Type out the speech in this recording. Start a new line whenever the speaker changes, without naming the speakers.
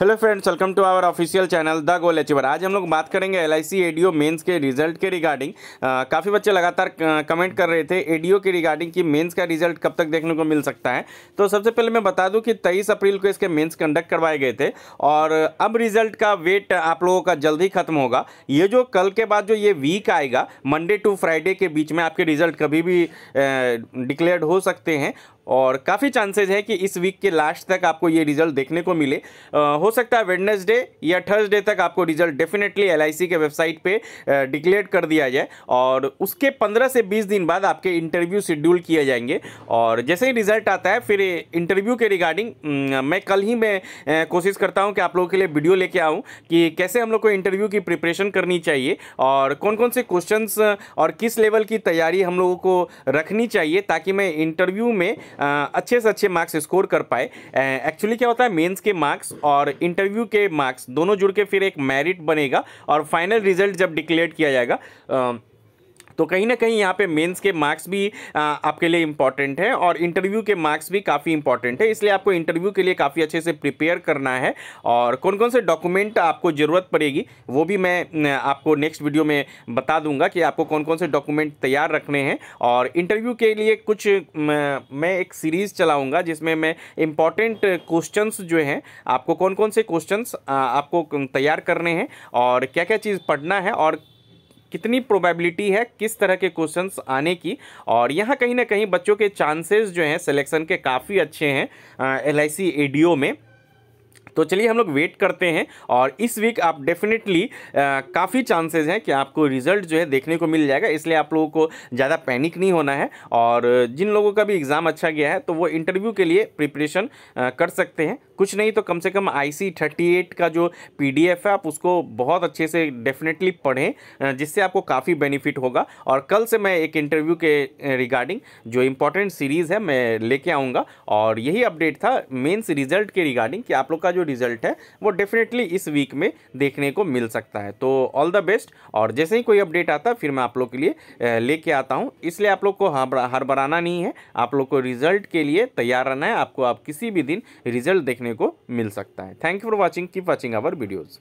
hello friends welcome to our official channel the goal achiever आज हम लोग बात करेंगे L I C ADO mains के रिजल्ट के रिगार्डिंग काफ़ी बच्चे लगातार कमेंट कर रहे थे एडीओ के रिगार्डिंग कि मेंस का रिजल्ट कब तक देखने को मिल सकता है तो सबसे पहले मैं बता दूं कि 23 अप्रैल को इसके मेंस कंडक्ट करवाए गए थे और अब रिजल्ट का वेट आप लोगों का जल्द ही खत्म होगा ये जो कल के बाद जो ये वीक आएगा मंडे टू फ्राइडे के बीच में आपके रिजल्ट कभी भी डिक्लेयर हो सकते हैं और काफ़ी चांसेज है कि इस वीक के लास्ट तक आपको ये रिजल्ट देखने को मिले आ, हो सकता है वेडनेसडे या थर्सडे तक आपको रिजल्ट डेफिनेटली एल के वेबसाइट पे डिक्लेयर कर दिया जाए और उसके 15 से 20 दिन बाद आपके इंटरव्यू शेड्यूल किए जाएंगे और जैसे ही रिजल्ट आता है फिर इंटरव्यू के रिगार्डिंग मैं कल ही मैं कोशिश करता हूँ कि आप लोगों के लिए वीडियो लेके आऊँ कि कैसे हम लोग को इंटरव्यू की प्रिपरेशन करनी चाहिए और कौन कौन से क्वेश्चन और किस लेवल की तैयारी हम लोगों को रखनी चाहिए ताकि मैं इंटरव्यू में अच्छे से अच्छे मार्क्स स्कोर कर पाए एक्चुअली क्या होता है मेंस के मार्क्स और इंटरव्यू के मार्क्स दोनों जुड़ के फिर एक मेरिट बनेगा और फाइनल रिजल्ट जब डिक्लेयर किया जाएगा तो कहीं ना कहीं यहाँ पे मेंस के मार्क्स भी आपके लिए इंपॉर्टेंट है और इंटरव्यू के मार्क्स भी काफ़ी इंपॉर्टेंट है इसलिए आपको इंटरव्यू के लिए काफ़ी अच्छे से प्रिपेयर करना है और कौन कौन से डॉक्यूमेंट आपको ज़रूरत पड़ेगी वो भी मैं आपको नेक्स्ट वीडियो में बता दूंगा कि आपको कौन कौन से डॉक्यूमेंट तैयार रखने हैं और इंटरव्यू के लिए कुछ मैं एक सीरीज़ चलाऊँगा जिसमें मैं इम्पॉर्टेंट क्वेश्चन जो हैं आपको कौन कौन से क्वेश्चन आपको तैयार करने हैं और क्या क्या चीज़ पढ़ना है और कितनी प्रोबेबिलिटी है किस तरह के क्वेश्चन आने की और यहाँ कहीं ना कहीं बच्चों के चांसेस जो हैं सिलेक्शन के काफ़ी अच्छे हैं L I C A D O में तो चलिए हम लोग वेट करते हैं और इस वीक आप डेफिनेटली काफ़ी चांसेस हैं कि आपको रिजल्ट जो है देखने को मिल जाएगा इसलिए आप लोगों को ज़्यादा पैनिक नहीं होना है और जिन लोगों का भी एग्ज़ाम अच्छा गया है तो वो इंटरव्यू के लिए प्रिपरेशन कर सकते हैं कुछ नहीं तो कम से कम आई सी थर्टी एट का जो पी डी एफ है आप उसको बहुत अच्छे से डेफिनेटली पढ़ें जिससे आपको काफ़ी बेनिफिट होगा और कल से मैं एक इंटरव्यू के रिगार्डिंग जो इम्पोर्टेंट सीरीज़ है मैं लेके आऊँगा और यही अपडेट था मेन्स रिजल्ट के रिगार्डिंग कि आप लोग का जो रिजल्ट है वो डेफिनेटली इस वीक में देखने को मिल सकता है तो ऑल द बेस्ट और जैसे ही कोई अपडेट आता है फिर मैं आप लोग के लिए लेके आता हूँ इसलिए आप लोग को हड़बड़ाना नहीं है आप लोग को रिजल्ट के लिए तैयार रहना है आपको आप किसी भी दिन रिजल्ट देखने देखने को मिल सकता है thank you for watching keep watching our videos